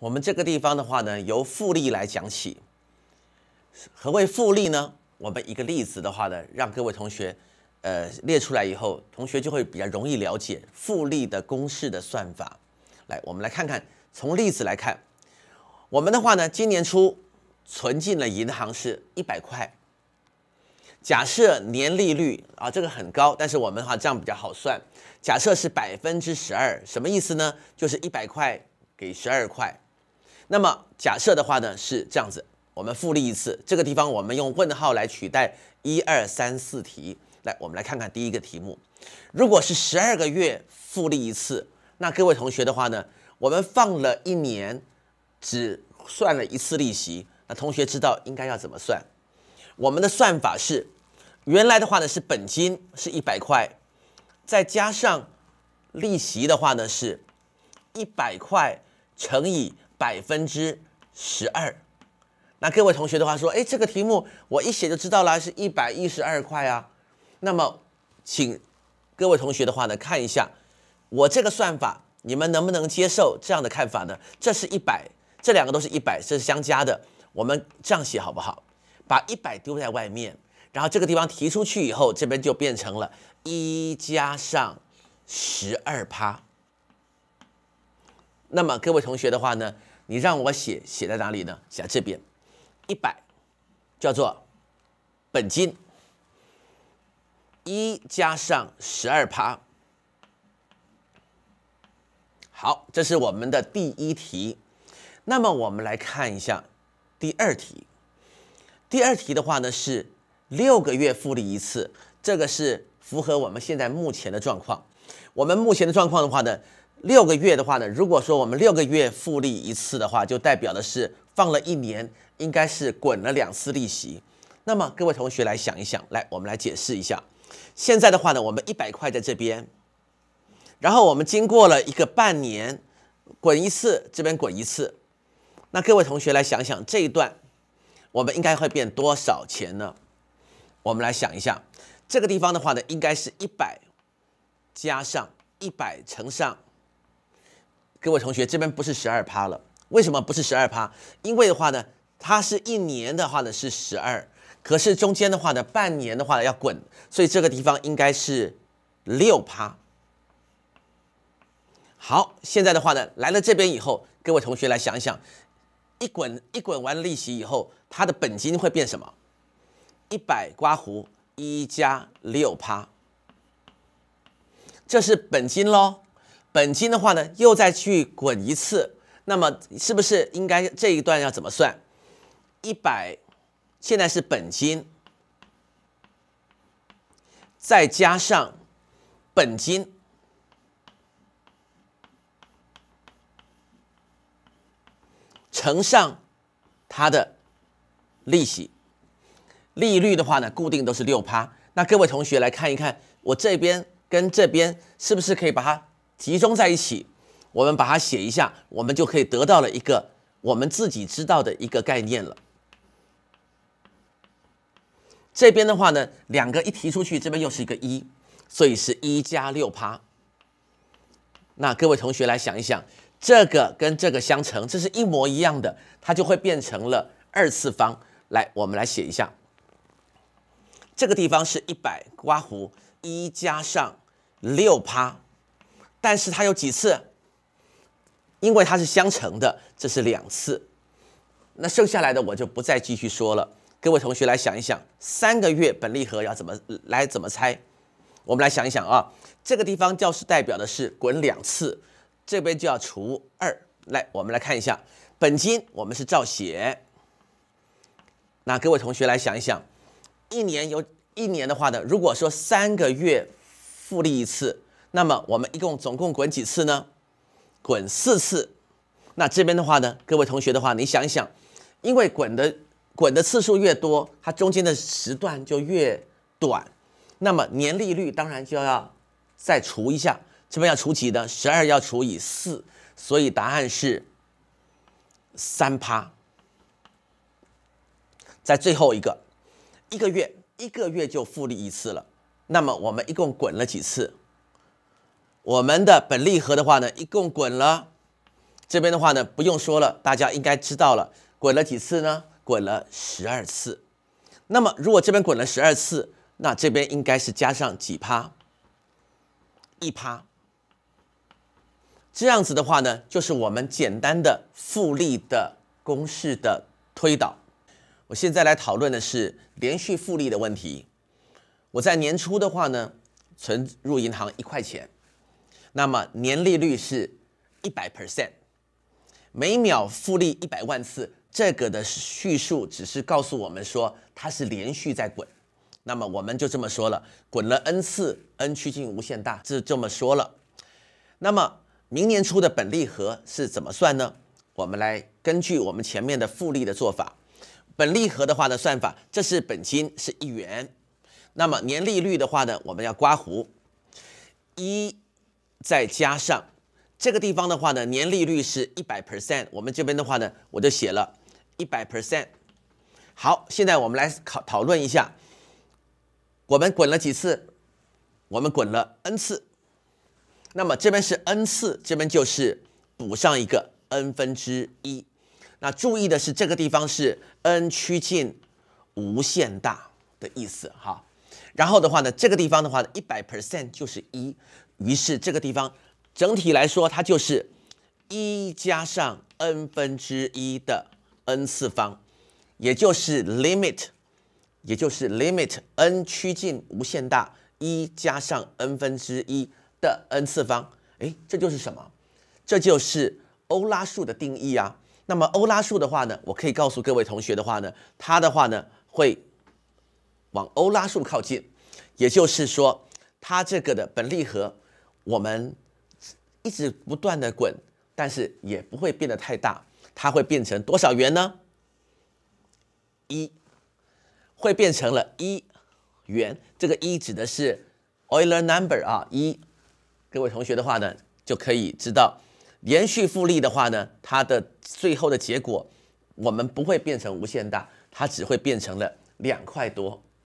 我们这个地方的话呢，由复利来讲起。何为复利呢？我们一个例子的话呢，让各位同学，呃，列出来以后，同学就会比较容易了解复利的公式的算法。来，我们来看看，从例子来看，我们的话呢，今年初存进了银行是一百块。假设年利率啊，这个很高，但是我们的话这样比较好算。假设是百分之十二，什么意思呢？就是一百块给十二块。那么假设的话呢是这样子，我们复利一次，这个地方我们用问号来取代一二三四题。来，我们来看看第一个题目，如果是十二个月复利一次，那各位同学的话呢，我们放了一年，只算了一次利息。那同学知道应该要怎么算？我们的算法是，原来的话呢是本金是一百块，再加上利息的话呢是，一百块乘以。百分之十二，那各位同学的话说，哎，这个题目我一写就知道了，是一百一十二块啊。那么，请各位同学的话呢，看一下我这个算法，你们能不能接受这样的看法呢？这是一百，这两个都是一百，这是相加的。我们这样写好不好？把一百丢在外面，然后这个地方提出去以后，这边就变成了一加上十二趴。那么各位同学的话呢，你让我写写在哪里呢？写在这边，一百叫做本金，一加上十二趴。好，这是我们的第一题。那么我们来看一下第二题。第二题的话呢是六个月复利一次，这个是符合我们现在目前的状况。我们目前的状况的话呢。六个月的话呢，如果说我们六个月复利一次的话，就代表的是放了一年，应该是滚了两次利息。那么各位同学来想一想，来我们来解释一下。现在的话呢，我们一百块在这边，然后我们经过了一个半年滚一次，这边滚一次。那各位同学来想想这一段，我们应该会变多少钱呢？我们来想一下，这个地方的话呢，应该是一百加上一百乘上。各位同学，这边不是十二趴了，为什么不是十二趴？因为的话呢，它是一年的话呢是十二，可是中间的话呢，半年的话要滚，所以这个地方应该是六趴。好，现在的话呢，来了这边以后，各位同学来想一想，一滚一滚完利息以后，它的本金会变什么？一百刮胡一加六趴，这是本金喽。本金的话呢，又再去滚一次，那么是不是应该这一段要怎么算？一百，现在是本金，再加上本金乘上它的利息，利率的话呢，固定都是六趴。那各位同学来看一看，我这边跟这边是不是可以把它。集中在一起，我们把它写一下，我们就可以得到了一个我们自己知道的一个概念了。这边的话呢，两个一提出去，这边又是一个一，所以是一加六趴。那各位同学来想一想，这个跟这个相乘，这是一模一样的，它就会变成了二次方。来，我们来写一下，这个地方是一百，刮胡一加上六趴。但是它有几次？因为它是相乘的，这是两次。那剩下来的我就不再继续说了。各位同学来想一想，三个月本利和要怎么来怎么拆？我们来想一想啊。这个地方教师代表的是滚两次，这边就要除二。来，我们来看一下本金，我们是照写。那各位同学来想一想，一年有一年的话呢，如果说三个月复利一次。那么我们一共总共滚几次呢？滚四次。那这边的话呢，各位同学的话，你想一想，因为滚的滚的次数越多，它中间的时段就越短，那么年利率当然就要再除一下，这边要除几呢？十二要除以四，所以答案是三趴。在最后一个一个月，一个月就复利一次了。那么我们一共滚了几次？我们的本利和的话呢，一共滚了。这边的话呢，不用说了，大家应该知道了，滚了几次呢？滚了十二次。那么如果这边滚了十二次，那这边应该是加上几趴？一趴。这样子的话呢，就是我们简单的复利的公式的推导。我现在来讨论的是连续复利的问题。我在年初的话呢，存入银行一块钱。那么年利率是一百 percent，每秒复利一百万次，这个的叙述只是告诉我们说它是连续在滚，那么我们就这么说了，滚了 n 次，n 趋近无限大是这么说了。那么明年初的本利和是怎么算呢？我们来根据我们前面的复利的做法，本利和的话的算法，这是本金是一元，那么年利率的话呢，我们要刮胡一。再加上这个地方的话呢，年利率是一百 percent。我们这边的话呢，我就写了一百 percent。好，现在我们来考讨论一下，我们滚了几次？我们滚了 n 次。那么这边是 n 次，这边就是补上一个 n 分之一。那注意的是，这个地方是 n 趋近无限大的意思哈。然后的话呢，这个地方的话呢，一百 percent 就是一。于是这个地方，整体来说它就是一加上 n 分之一的 n 次方，也就是 limit，也就是 limit n 趋近无限大一加上 n 分之一的 n 次方。哎，这就是什么？这就是欧拉数的定义啊。那么欧拉数的话呢，我可以告诉各位同学的话呢，它的话呢会往欧拉数靠近，也就是说它这个的本利和。我们一直不断的滚，但是也不会变得太大。它会变成多少元呢？一，会变成了一元。这个一指的是 Euler number 啊，一。各位同学的话呢，就可以知道，连续复利的话呢，它的最后的结果，我们不会变成无限大，它只会变成了两块多。